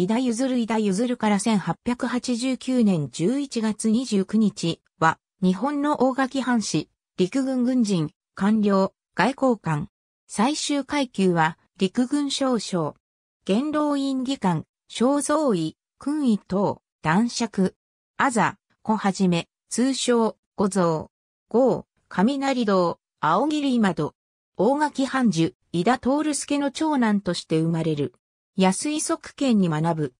井田譲る井田譲るから1889年11月29日は、日本の大垣藩士、陸軍軍人、官僚、外交官。最終階級は、陸軍少将。元老院議官、肖像医、君位等、男爵。あざ、小はじめ、通称、五蔵。豪、雷堂、青霧窓。大垣藩主、井田徹助の長男として生まれる。安井則県に学ぶ。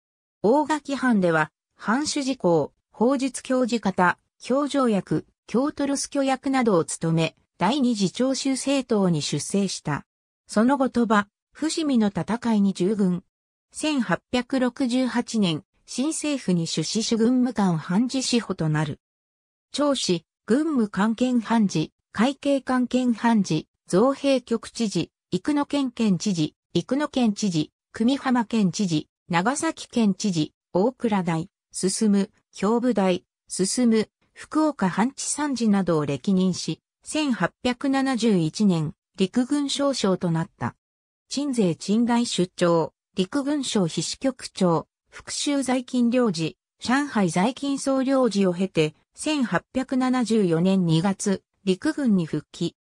大垣藩では、藩主事項、法術教授方、教条役、教都留ス教役などを務め、第二次長州政党に出征した。その後鳥羽、伏見の戦いに従軍。1868年、新政府に出資主軍務官判事司法となる。長子、軍務官権判事、会計官権判事、造幣局知事、生野県県知事、生野県知事、久美浜県知事、長崎県知事、大倉大、進む、兵部大、進む、福岡半地参事などを歴任し、1871年、陸軍少将となった。鎮税鎮外出張、陸軍省秘史局長、復讐在勤領事、上海在勤総領事を経て、1874年2月、陸軍に復帰。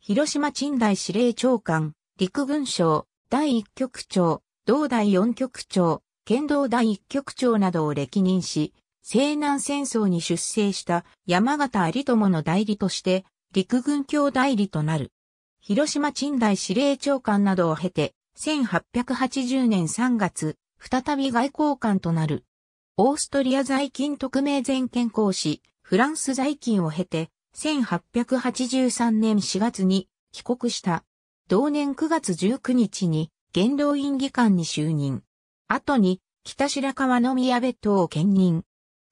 広島鎮大司令長官、陸軍省、第一局長、道第四局長、剣道第一局長などを歴任し、西南戦争に出征した山形有友の代理として陸軍協代理となる。広島鎮大司令長官などを経て、1880年3月、再び外交官となる。オーストリア在勤特命全権公使、フランス在勤を経て、1883年4月に帰国した。同年9月19日に元老院議官に就任。後に、北白川宮部党を兼任。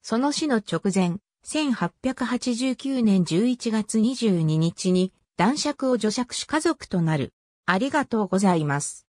その死の直前、1889年11月22日に、男爵を除爵し家族となる。ありがとうございます。